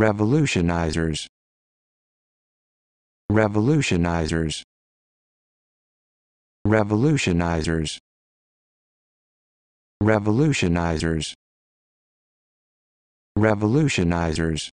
revolutionizers revolutionizers revolutionizers revolutionizers revolutionizers